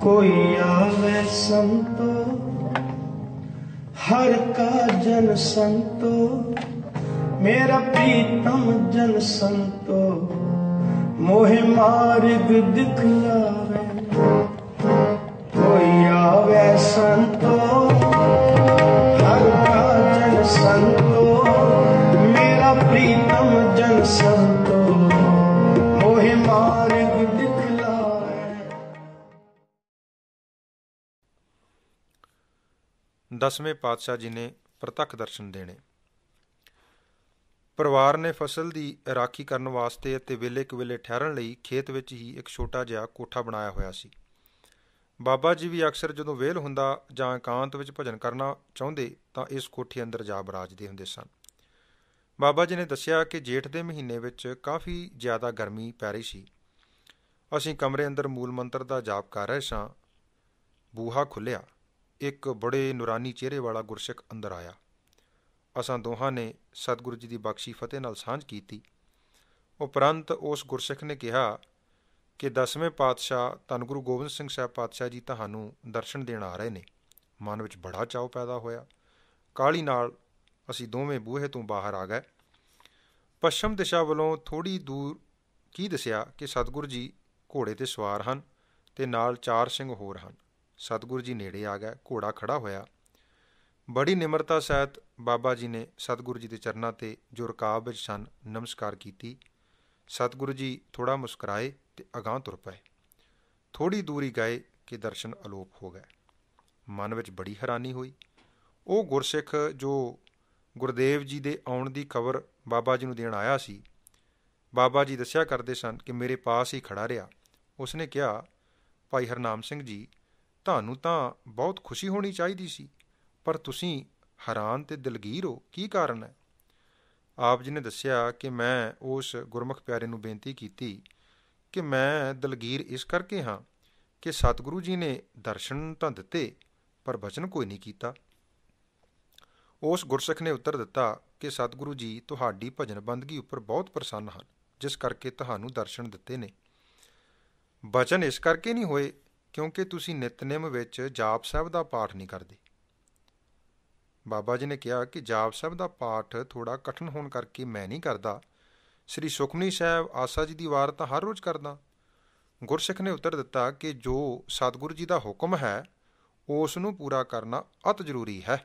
ਕੋਈ ਆਵੇ ਸੰਤੋ ਹਰ ਕਾ ਜਨ ਸੰਤੋ ਮੇਰਾ ਪ੍ਰੀਤਮ ਜਨ ਸੰਤੋ ਮੋਹਿ ਮਾਰਗ ਦਿਖਲਾ ਦਸਵੇਂ ਪਾਤਸ਼ਾਹ ਜੀ ਨੇ ਪ੍ਰਤੱਖ ਦਰਸ਼ਨ ਦੇਣੇ ਪਰਿਵਾਰ ਨੇ ਫਸਲ ਦੀ ਰਾਖੀ ਕਰਨ ਵਾਸਤੇ ਅਤੇ ਵੇਲੇ ਕਵੇਲੇ ਠਹਿਰਨ ਲਈ ਖੇਤ ਵਿੱਚ ਹੀ ਇੱਕ ਛੋਟਾ ਜਿਹਾ ਕੋਠਾ ਬਣਾਇਆ ਹੋਇਆ ਸੀ ਬਾਬਾ ਜੀ ਵੀ ਅਕਸਰ ਜਦੋਂ ਵੇਲ ਹੁੰਦਾ ਜਾਂ ਇਕਾਂਤ ਵਿੱਚ ਭਜਨ ਕਰਨਾ ਚਾਹੁੰਦੇ ਤਾਂ ਇਸ ਕੋਠੀ ਅੰਦਰ ਜਾ ਬਰਾਜਦੇ ਹੁੰਦੇ ਸਨ ਬਾਬਾ ਜੀ ਨੇ ਦੱਸਿਆ ਕਿ ਜੇਠ ਦੇ ਮਹੀਨੇ ਵਿੱਚ ਕਾਫੀ ਜ਼ਿਆਦਾ ਗਰਮੀ ਪੈ ਰਹੀ ਸੀ ਅਸੀਂ ਕਮਰੇ ਅੰਦਰ ਮੂਲ ਮੰਤਰ ਦਾ ਜਾਪ ਕਰ ਰਹੇ ਸਾਂ ਬੂਹਾ ਖੁੱਲਿਆ ਇੱਕ ਬੜੇ ਨੂਰਾਨੀ ਚਿਹਰੇ ਵਾਲਾ ਗੁਰਸਿੱਖ ਅੰਦਰ ਆਇਆ ਅਸਾਂ ਦੋਹਾਂ ਨੇ ਸਤਿਗੁਰੂ ਜੀ ਦੀ ਬਖਸ਼ੀ ਫਤਿਹ ਨਾਲ ਸਾਂਝ ਕੀਤੀ ਉਪਰੰਤ ਉਸ ਗੁਰਸਿੱਖ ਨੇ ਕਿਹਾ ਕਿ ਦਸਵੇਂ ਪਾਤਸ਼ਾਹ ਧੰਨ ਗੁਰੂ ਗੋਬਿੰਦ ਸਿੰਘ ਸਾਹਿਬ ਪਾਤਸ਼ਾਹ ਜੀ ਤੁਹਾਨੂੰ ਦਰਸ਼ਨ ਦੇਣ ਆ ਰਹੇ ਨੇ ਮਨ ਵਿੱਚ ਬੜਾ ਚਾਅ ਪੈਦਾ ਹੋਇਆ ਕਾਲੀ ਨਾਲ ਅਸੀਂ ਦੋਵੇਂ ਬੂਹੇ ਤੋਂ ਬਾਹਰ ਆ ਗਏ ਪੱਛਮ ਦਿਸ਼ਾ ਵੱਲੋਂ ਥੋੜੀ ਦੂਰ ਕੀ ਦੱਸਿਆ ਕਿ ਸਤਿਗੁਰੂ ਜੀ ਘੋੜੇ ਤੇ ਸਵਾਰ ਹਨ ਤੇ ਨਾਲ ਚਾਰ ਸਿੰਘ ਹੋਰ ਹਨ ਸਤਗੁਰੂ ਜੀ ਨੇੜੇ ਆ ਗਿਆ ਘੋੜਾ ਖੜਾ ਹੋਇਆ ਬੜੀ ਨਿਮਰਤਾ ਸਹਿਤ ਬਾਬਾ ਜੀ ਨੇ ਸਤਗੁਰੂ ਜੀ ਦੇ ਚਰਨਾਂ ਤੇ ਜੋ ਰਕਾਬ ਵਿੱਚ ਸਨ ਨਮਸਕਾਰ ਕੀਤੀ ਸਤਗੁਰੂ ਜੀ ਥੋੜਾ ਮੁਸਕਰਾਏ ਤੇ ਅਗਾਹ ਤੁਰ ਪਏ ਥੋੜੀ ਦੂਰੀ ਗਏ ਕਿ ਦਰਸ਼ਨ ਅਲੋਪ ਹੋ ਗਏ ਮਨ ਵਿੱਚ ਬੜੀ ਹੈਰਾਨੀ ਹੋਈ ਉਹ ਗੁਰਸਿੱਖ ਜੋ ਗੁਰਦੇਵ ਜੀ ਦੇ ਆਉਣ ਦੀ ਖਬਰ ਬਾਬਾ ਜੀ ਨੂੰ ਦੇਣ ਆਇਆ ਸੀ ਬਾਬਾ ਜੀ ਦੱਸਿਆ ਕਰਦੇ ਸਨ ਕਿ ਮੇਰੇ ਪਾਸ ਹੀ ਖੜਾ ਰਿਹਾ ਉਸਨੇ ਕਿਹਾ ਭਾਈ ਹਰਨਾਮ ਸਿੰਘ ਜੀ ਤੁਹਾਨੂੰ ਤਾਂ ਬਹੁਤ ਖੁਸ਼ੀ ਹੋਣੀ ਚਾਹੀਦੀ ਸੀ ਪਰ ਤੁਸੀਂ ਹੈਰਾਨ ਤੇ ਦਿਲਗੀਰ ਹੋ ਕੀ ਕਾਰਨ ਹੈ ਆਪ ਜੀ ਨੇ ਦੱਸਿਆ ਕਿ ਮੈਂ ਉਸ ਗੁਰਮੁਖ ਪਿਆਰੇ ਨੂੰ ਬੇਨਤੀ ਕੀਤੀ ਕਿ ਮੈਂ ਦਿਲਗੀਰ ਇਸ ਕਰਕੇ ਹਾਂ ਕਿ ਸਤਿਗੁਰੂ ਜੀ ਨੇ ਦਰਸ਼ਨ ਤਾਂ ਦਿੱਤੇ ਪਰ ਬਚਨ ਕੋਈ ਨਹੀਂ ਕੀਤਾ ਉਸ ਗੁਰਸਿੱਖ ਨੇ ਉੱਤਰ ਦਿੱਤਾ ਕਿ ਸਤਿਗੁਰੂ ਜੀ ਤੁਹਾਡੀ ਭਜਨ ਬੰਦਗੀ ਉੱਪਰ ਬਹੁਤ ਪ੍ਰਸੰਨ ਹਨ ਜਿਸ ਕਰਕੇ ਤੁਹਾਨੂੰ ਦਰਸ਼ਨ ਦਿੱਤੇ ਨੇ ਬਚਨ ਇਸ ਕਰਕੇ ਨਹੀਂ ਹੋਏ ਕਿਉਂਕਿ ਤੁਸੀਂ ਨਿਤਨੇਮ ਵਿੱਚ ਜਾਪ ਸਾਹਿਬ ਦਾ ਪਾਠ ਨਹੀਂ ਕਰਦੇ ਬਾਬਾ ਜੀ ਨੇ ਕਿਹਾ ਕਿ ਜਾਪ ਸਾਹਿਬ ਦਾ ਪਾਠ ਥੋੜਾ ਕਠਨ ਹੋਣ ਕਰਕੇ ਮੈਂ ਨਹੀਂ ਕਰਦਾ ਸ੍ਰੀ ਸੁਖਮਨੀ ਸਾਹਿਬ ਆਸਾ ਜੀ ਦੀ ਵਾਰ ਤਾਂ ਹਰ ਰੋਜ਼ ਕਰਦਾ ਗੁਰਸਿੱਖ ਨੇ ਉੱਤਰ ਦਿੱਤਾ ਕਿ ਜੋ ਸਤਿਗੁਰੂ ਜੀ ਦਾ ਹੁਕਮ ਹੈ ਉਸ ਨੂੰ ਪੂਰਾ ਕਰਨਾ ਅਤ ਜ਼ਰੂਰੀ ਹੈ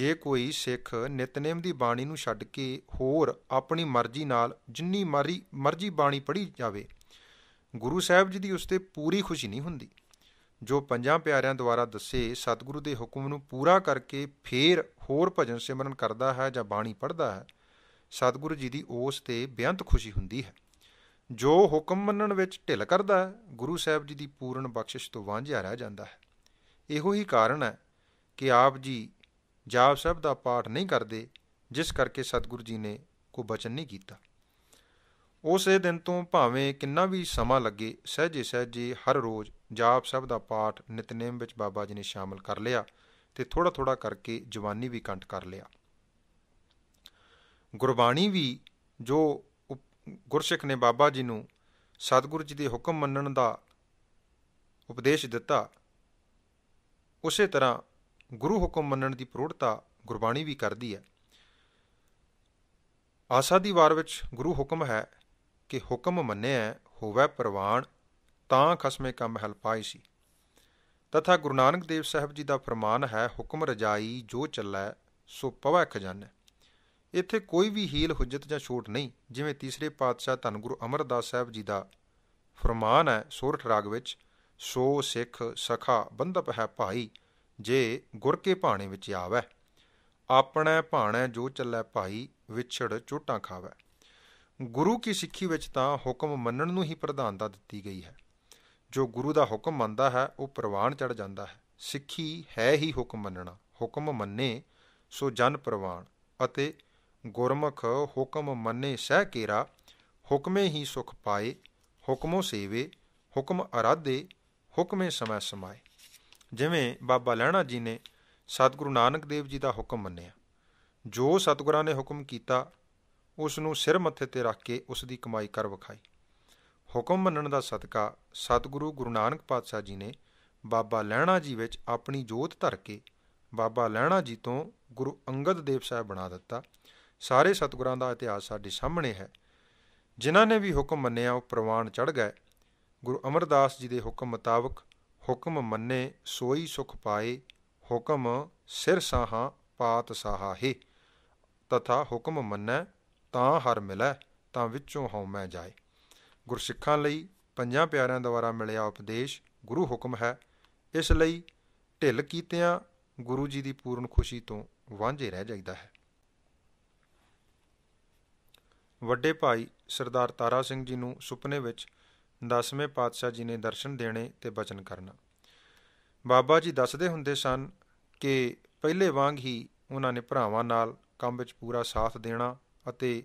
ਜੇ ਕੋਈ ਸਿੱਖ ਨਿਤਨੇਮ ਦੀ ਬਾਣੀ ਨੂੰ ਛੱਡ ਕੇ ਹੋਰ ਆਪਣੀ ਮਰਜ਼ੀ ਨਾਲ ਜਿੰਨੀ ਮਰਜ਼ੀ ਮਰਜ਼ੀ ਬਾਣੀ ਪੜ੍ਹੀ ਜਾਵੇ ਗੁਰੂ ਸਾਹਿਬ ਜੀ ਦੀ ਉਸ ਤੇ ਪੂਰੀ ਖੁਸ਼ੀ ਨਹੀਂ ਹੁੰਦੀ ਜੋ ਪੰਜਾਂ ਪਿਆਰਿਆਂ ਦੁਆਰਾ ਦੱਸੇ ਸਤਿਗੁਰੂ ਦੇ ਹੁਕਮ ਨੂੰ ਪੂਰਾ ਕਰਕੇ ਫੇਰ ਹੋਰ ਭਜਨ ਸਿਮਰਨ ਕਰਦਾ ਹੈ ਜਾਂ ਬਾਣੀ ਪੜ੍ਹਦਾ ਹੈ ਸਤਿਗੁਰੂ ਜੀ ਦੀ ਉਸ ਤੇ ਬੇਅੰਤ ਖੁਸ਼ੀ ਹੁੰਦੀ ਹੈ ਜੋ ਹੁਕਮ ਮੰਨਣ ਵਿੱਚ ਢਿੱਲ ਕਰਦਾ ਹੈ ਗੁਰੂ ਸਾਹਿਬ ਜੀ ਦੀ ਪੂਰਨ ਬਖਸ਼ਿਸ਼ ਤੋਂ ਵਾਂਝਿਆ ਰਹਿ ਜਾਂਦਾ ਹੈ ਇਹੋ ਹੀ ਕਾਰਨ ਹੈ ਕਿ ਆਪ ਜੀ ਜਾਪ ਸਾਹਿਬ ਦਾ ਪਾਠ ਨਹੀਂ ਕਰਦੇ ਜਿਸ ਕਰਕੇ ਸਤਿਗੁਰੂ ਜੀ ਨੇ ਕੋ ਬਚਨ ਨਹੀਂ ਕੀਤਾ ਉਸੇ ਦਿਨ ਤੋਂ ਭਾਵੇਂ ਕਿੰਨਾ ਵੀ ਸਮਾਂ ਲੱਗੇ ਸਹਿਜੇ ਸਹਿਜੇ ਹਰ ਰੋਜ਼ ਜਾਪ ਸਾਹਿਬ ਦਾ ਪਾਠ ਨਿਤਨੇਮ ਵਿੱਚ ਬਾਬਾ ਜੀ ਨੇ ਸ਼ਾਮਲ ਕਰ ਲਿਆ ਤੇ ਥੋੜਾ ਥੋੜਾ ਕਰਕੇ ਜਵਾਨੀ ਵੀ ਕੰਟ ਕਰ ਲਿਆ ਗੁਰਬਾਣੀ ਵੀ ਜੋ ਗੁਰਸਿੱਖ ਨੇ ਬਾਬਾ ਜੀ ਨੂੰ ਸਤਿਗੁਰੂ ਜੀ ਦੇ ਹੁਕਮ ਮੰਨਣ ਦਾ ਉਪਦੇਸ਼ ਦਿੱਤਾ ਉਸੇ ਤਰ੍ਹਾਂ ਗੁਰੂ ਹੁਕਮ ਮੰਨਣ ਦੀ ਪ੍ਰੋੜਤਾ ਗੁਰਬਾਣੀ ਵੀ ਕਰਦੀ ਹੈ ਆਸਾ ਦੀ ਵਾਰ ਵਿੱਚ ਗੁਰੂ ਹੁਕਮ ਹੈ ਕਿ ਹੁਕਮ ਮੰਨਿਆ ਹੋਵੇ ਪ੍ਰਵਾਨ ਤਾਂ ਖਸਮੇ ਕੰਮ ਪਾਈ ਸੀ ਤਥਾ ਗੁਰੂ ਨਾਨਕ ਦੇਵ ਸਾਹਿਬ ਜੀ ਦਾ ਫਰਮਾਨ ਹੈ ਹੁਕਮ ਰਜਾਈ ਜੋ ਚੱਲੈ ਸੋ ਪਵੈ ਖਜ਼ਾਨਾ ਇੱਥੇ ਕੋਈ ਵੀ ਹੀਲ ਹੁਜਤ ਜਾਂ ਛੋਟ ਨਹੀਂ ਜਿਵੇਂ ਤੀਸਰੇ ਪਾਤਸ਼ਾਹ ਧੰਨ ਗੁਰੂ ਅਮਰਦਾਸ ਸਾਹਿਬ ਜੀ ਦਾ ਫਰਮਾਨ ਹੈ ਸੋਰਠ ਰਾਗ ਵਿੱਚ ਸੋ ਸਿੱਖ ਸਖਾ ਬੰਧਪ ਹੈ ਭਾਈ ਜੇ ਗੁਰ ਕੇ ਭਾਣੇ ਵਿੱਚ ਆਵੇ ਆਪਣੇ ਭਾਣੇ ਜੋ ਚੱਲੈ ਭਾਈ ਵਿਛੜ ਝੋਟਾਂ ਖਾਵੇ ਗੁਰੂ ਕੀ ਸਿੱਖੀ ਵਿੱਚ ਤਾਂ ਹੁਕਮ ਮੰਨਣ ਨੂੰ ਹੀ ਪ੍ਰਧਾਨਤਾ ਦਿੱਤੀ ਗਈ ਹੈ ਜੋ ਗੁਰੂ ਦਾ ਹੁਕਮ ਮੰਨਦਾ ਹੈ ਉਹ ਪ੍ਰਵਾਨ ਚੜ ਜਾਂਦਾ ਹੈ ਸਿੱਖੀ ਹੈ ਹੀ ਹੁਕਮ ਮੰਨਣਾ ਹੁਕਮ ਮੰਨੇ ਸੋ ਜਨ ਪ੍ਰਵਾਨ ਅਤੇ ਗੁਰਮਖ ਹੁਕਮ ਮੰਨੇ ਸਹਿ ਕੇਰਾ ਹੁਕਮੇ ਹੀ ਸੁਖ ਪਾਏ ਹੁਕਮੋ ਸੇਵੇ ਹੁਕਮ ਅਰਾਧੇ ਹੁਕਮੇ ਸਮੈ ਸਮਾਏ ਜਿਵੇਂ ਬਾਬਾ ਲਹਿਣਾ ਜੀ ਨੇ ਸਤਿਗੁਰੂ ਨਾਨਕ ਦੇਵ ਜੀ ਦਾ ਹੁਕਮ ਮੰਨਿਆ ਜੋ ਸਤਿਗੁਰਾਂ ਨੇ ਹੁਕਮ ਕੀਤਾ ਉਸ ਨੂੰ ਸਿਰ ਮੱਥੇ ਤੇ ਰੱਖ ਕੇ ਉਸ ਦੀ ਕਮਾਈ ਕਰ ਵਿਖਾਈ ਹੁਕਮ ਮੰਨਣ ਦਾ ਸਦਕਾ ਸਤਿਗੁਰੂ ਗੁਰੂ ਨਾਨਕ ਪਾਤਸ਼ਾਹ ਜੀ ਨੇ ਬਾਬਾ ਲਹਿਣਾ ਜੀ ਵਿੱਚ ਆਪਣੀ ਜੋਤ ਧਰ ਕੇ ਬਾਬਾ ਲਹਿਣਾ ਜੀ ਤੋਂ ਗੁਰੂ ਅੰਗਦ ਦੇਵ ਸਾਹਿਬ ਬਣਾ ਦਿੱਤਾ ਸਾਰੇ ਸਤਿਗੁਰਾਂ ਦਾ ਇਤਿਹਾਸ ਸਾਡੇ ਸਾਹਮਣੇ ਹੈ ਜਿਨ੍ਹਾਂ ਨੇ ਵੀ ਹੁਕਮ ਮੰਨਿਆ ਉਹ ਪ੍ਰਵਾਨ ਚੜ ਗਏ ਗੁਰੂ ਅਮਰਦਾਸ ਜੀ ਦੇ ਹੁਕਮ ਮੁਤਾਬਕ ਹੁਕਮ ਮੰਨੇ ਸੋਈ ਸੁਖ ਪਾਏ ਹੁਕਮ ਸਿਰ ਸਾਹਾ ਪਾਤ ਸਾਹਾ ਹੈ ਤਥਾ ਹੁਕਮ ਮੰਨੈ ਤਾਂ ਹਰ ਮਿਲੈ ਤਾਂ ਵਿੱਚੋਂ ਹਉਮੈ ਜਾਏ ਗੁਰਸਿੱਖਾਂ ਲਈ ਪੰਜਾਂ ਪਿਆਰਿਆਂ ਦੁਆਰਾ ਮਿਲਿਆ ਉਪਦੇਸ਼ ਗੁਰੂ ਹੁਕਮ ਹੈ ਇਸ ਲਈ ਢਿੱਲ ਕੀਤਿਆਂ ਗੁਰੂ ਜੀ ਦੀ ਪੂਰਨ ਖੁਸ਼ੀ ਤੋਂ ਵਾਂਝੇ ਰਹਿ ਜਾਂਦਾ ਹੈ ਵੱਡੇ ਭਾਈ ਸਰਦਾਰ ਤਾਰਾ ਸਿੰਘ ਜੀ ਨੂੰ ਸੁਪਨੇ ਵਿੱਚ ਦਸਵੇਂ ਪਾਤਸ਼ਾਹ ਜੀ ਨੇ ਦਰਸ਼ਨ ਦੇਣੇ ਤੇ ਬਚਨ ਕਰਨਾ ਬਾਬਾ ਜੀ ਦੱਸਦੇ ਹੁੰਦੇ ਸਨ ਕਿ ਪਹਿਲੇ ਵਾਂਗ ਹੀ ਉਹਨਾਂ ਨੇ ਭਰਾਵਾਂ ਨਾਲ ਕੰਮ ਵਿੱਚ ਪੂਰਾ ਸਾਥ ਦੇਣਾ ਅਤੇ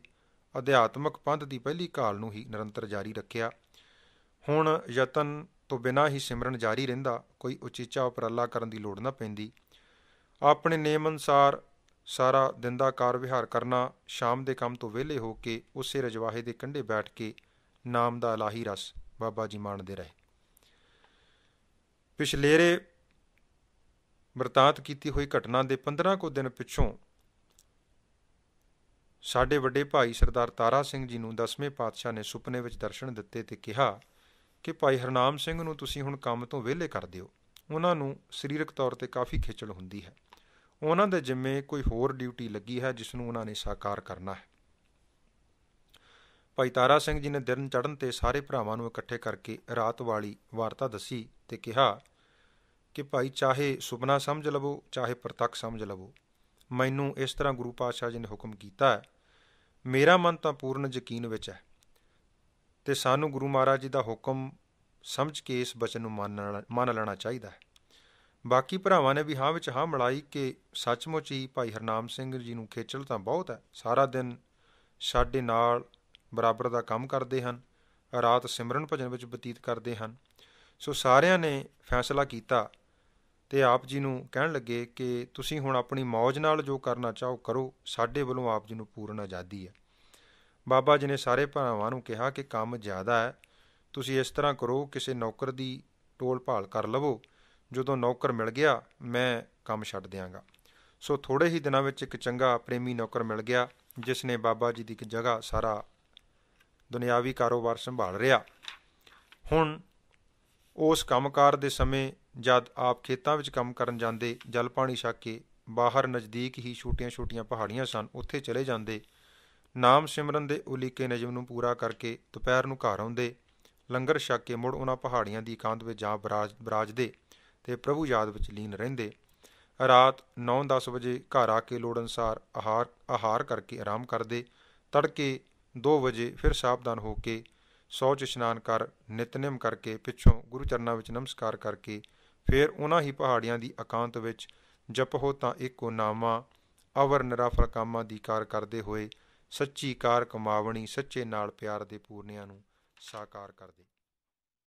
ਅਧਿਆਤਮਕ ਪੰਥ ਦੀ ਪਹਿਲੀ ਕਾਲ ਨੂੰ ਹੀ ਨਿਰੰਤਰ ਜਾਰੀ ਰੱਖਿਆ ਹੁਣ ਯਤਨ ਤੋਂ ਬਿਨਾਂ ਹੀ ਸਿਮਰਨ ਜਾਰੀ ਰਹਿੰਦਾ ਕੋਈ ਉਚੇਚਾ ਉਪਰਾਲਾ ਕਰਨ ਦੀ ਲੋੜ ਨਾ ਪੈਂਦੀ ਆਪਣੇ ਨੇਮ ਅਨਸਾਰ ਸਾਰਾ ਦਿਨ ਦਾ ਕਾਰ ਵਿਹਾਰ ਕਰਨਾ ਸ਼ਾਮ ਦੇ ਕੰਮ ਤੋਂ ਵਿਹਲੇ ਹੋ ਕੇ ਉਸੇ ਰਜਵਾਹੇ ਦੇ ਕੰਢੇ ਬੈਠ ਕੇ ਨਾਮ ਦਾ ਲਾਹੀ ਰਸ ਬਾਬਾ ਜੀ ਮਾਣਦੇ ਰਹੇ ਪਿਛਲੇਰੇ ਵਰਤਾਂਤ ਕੀਤੀ ਹੋਈ ਘਟਨਾ ਦੇ 15 ਕੋ ਦਿਨ ਪਿੱਛੋਂ ਸਾਡੇ ਵੱਡੇ ਭਾਈ ਸਰਦਾਰ ਤਾਰਾ ਸਿੰਘ ਜੀ ਨੂੰ ਦਸਵੇਂ ਪਾਤਸ਼ਾਹ ਨੇ ਸੁਪਨੇ ਵਿੱਚ ਦਰਸ਼ਨ ਦਿੱਤੇ ਤੇ ਕਿਹਾ ਕਿ ਭਾਈ ਹਰਨਾਮ ਸਿੰਘ ਨੂੰ ਤੁਸੀਂ ਹੁਣ ਕੰਮ ਤੋਂ ਵਿਹਲੇ ਕਰ ਦਿਓ ਉਹਨਾਂ ਨੂੰ ਸਰੀਰਕ ਤੌਰ ਤੇ ਕਾਫੀ ਖੇਚਲ ਹੁੰਦੀ ਹੈ ਉਹਨਾਂ ਦੇ ਜਿੰਮੇ ਕੋਈ ਹੋਰ ਡਿਊਟੀ ਲੱਗੀ ਹੈ ਜਿਸ ਨੂੰ ਉਹਨਾਂ ਨੇ ਸਾਕਾਰ ਕਰਨਾ ਹੈ ਭਾਈ ਤਾਰਾ ਸਿੰਘ ਜੀ ਨੇ ਦਿਨ ਚੜ੍ਹਨ ਤੇ ਸਾਰੇ ਭਰਾਵਾਂ ਨੂੰ ਇਕੱਠੇ ਕਰਕੇ ਰਾਤ ਵਾਲੀ ਵਾਰਤਾ ਦੱਸੀ ਤੇ ਕਿਹਾ ਕਿ ਭਾਈ ਚਾਹੇ ਸੁਪਨਾ ਸਮਝ ਲਵੋ ਚਾਹੇ ਪ੍ਰਤੱਖ ਸਮਝ ਲਵੋ ਮੈਨੂੰ ਇਸ ਤਰ੍ਹਾਂ ਗੁਰੂ ਪਾਤਸ਼ਾਹ ਜੀ ਨੇ ਹੁਕਮ ਕੀਤਾ ਹੈ ਮੇਰਾ ਮਨ ਤਾਂ ਪੂਰਨ ਯਕੀਨ ਵਿੱਚ ਹੈ ਤੇ ਸਾਨੂੰ ਗੁਰੂ ਮਹਾਰਾਜ ਜੀ ਦਾ ਹੁਕਮ ਸਮਝ ਕੇ ਇਸ ਬਚਨ ਨੂੰ ਮੰਨ ਲੈਣਾ ਚਾਹੀਦਾ ਹੈ ਬਾਕੀ ਭਰਾਵਾਂ ਨੇ ਵੀ ਹਾਂ ਵਿੱਚ ਹਾਂ ਮਿਲਾਈ ਕਿ ਸੱਚਮੁੱਚ ਹੀ ਭਾਈ ਹਰਨਾਮ ਸਿੰਘ ਜੀ ਨੂੰ ਖੇਚਲ ਤਾਂ ਬਹੁਤ ਹੈ ਸਾਰਾ ਦਿਨ ਸਾਡੇ ਨਾਲ ਬਰਾਬਰ ਦਾ ਕੰਮ ਕਰਦੇ ਹਨ ਰਾਤ ਸਿਮਰਨ ਭਜਨ ਵਿੱਚ ਬਤੀਤ ਕਰਦੇ ਹਨ ਸੋ ਸਾਰਿਆਂ ਨੇ ਫੈਸਲਾ ਕੀਤਾ ਤੇ ਆਪ ਜੀ ਨੂੰ ਕਹਿਣ ਲੱਗੇ ਕਿ ਤੁਸੀਂ ਹੁਣ ਆਪਣੀ ਮौज ਨਾਲ ਜੋ ਕਰਨਾ ਚਾਹੋ ਕਰੋ ਸਾਡੇ ਵੱਲੋਂ ਆਪ ਜੀ ਨੂੰ ਪੂਰਨ ਆਜ਼ਾਦੀ ਹੈ ਬਾਬਾ ਜੀ ਨੇ ਸਾਰੇ ਭਰਾਵਾਂ ਨੂੰ ਕਿਹਾ ਕਿ ਕੰਮ ਜ਼ਿਆਦਾ ਹੈ ਤੁਸੀਂ ਇਸ ਤਰ੍ਹਾਂ ਕਰੋ ਕਿਸੇ ਨੌਕਰ ਦੀ ਟੋਲ ਭਾਲ ਕਰ ਲਵੋ ਜਦੋਂ ਨੌਕਰ ਮਿਲ ਗਿਆ ਮੈਂ ਕੰਮ ਛੱਡ ਦਿਆਂਗਾ ਸੋ ਥੋੜੇ ਹੀ ਦਿਨਾਂ ਵਿੱਚ ਇੱਕ ਚੰਗਾ ਪ੍ਰੇਮੀ ਨੌਕਰ ਮਿਲ ਗਿਆ ਜਿਸ ਨੇ ਬਾਬਾ ਜੀ ਦੀ ਇੱਕ ਜਗ੍ਹਾ ਸਾਰਾ ਦੁਨਿਆਵੀ ਕਾਰੋਬਾਰ ਸੰਭਾਲ ਰਿਹਾ ਹੁਣ ਉਸ ਕੰਮਕਾਰ ਦੇ ਸਮੇਂ ਜਦ ਆਪ ਖੇਤਾਂ ਵਿੱਚ ਕੰਮ ਕਰਨ ਜਾਂਦੇ ਜਲ ਪਾਣੀ ਛੱਕ ਕੇ ਬਾਹਰ ਨਜ਼ਦੀਕ ਹੀ ਛੋਟੀਆਂ-ਛੋਟੀਆਂ ਪਹਾੜੀਆਂ ਸਨ ਉੱਥੇ ਚਲੇ ਜਾਂਦੇ ਨਾਮ ਸਿਮਰਨ ਦੇ ਉਲੀਕੇ ਨਜਮ ਨੂੰ ਪੂਰਾ ਕਰਕੇ ਦੁਪਹਿਰ ਨੂੰ ਘਰ ਆਉਂਦੇ ਲੰਗਰ ਛੱਕ ਕੇ ਮੁੜ ਉਹਨਾਂ ਪਹਾੜੀਆਂ ਦੀ ਇਕਾਂਤ ਵਿੱਚ ਜਾ ਬਰਾਜ ਬਰਾਜਦੇ ਤੇ ਪ੍ਰਭੂ ਯਾਦ ਵਿੱਚ ਲੀਨ ਰਹਿੰਦੇ ਰਾਤ 9-10 ਵਜੇ ਘਰ ਆ ਕੇ ਲੋੜ ਅਨਸਾਰ ਆਹਾਰ ਆਹਾਰ ਕਰਕੇ ਆਰਾਮ ਕਰਦੇ ਤੜਕੇ 2 ਵਜੇ ਫਿਰ ਸਾਵਧਾਨ ਹੋ ਕੇ ਸੌਚ ਇਸ਼ਨਾਨ ਕਰ ਨਿਤਨੇਮ ਕਰਕੇ ਪਿੱਛੋਂ ਗੁਰੂ ਚਰਨਾਂ ਵਿੱਚ ਨਮਸਕਾਰ ਕਰਕੇ ਫਿਰ ਉਹਨਾਂ ਹੀ ਪਹਾੜੀਆਂ ਦੀ ਇਕਾਂਤ ਵਿੱਚ ਜਪਹੋ ਤਾਂ ਇੱਕੋ ਨਾਮਾ ਅਵਰ ਨਿਰਾਫਲ ਕਾਮਾ ਦੀ ਕਾਰ ਕਰਦੇ ਹੋਏ ਸੱਚੀ ਕਾਰ ਕਮਾਵਣੀ ਸੱਚੇ ਨਾਲ ਪਿਆਰ ਦੇ ਪੂਰਨਿਆਂ ਨੂੰ ਸਾਕਾਰ ਕਰਦੇ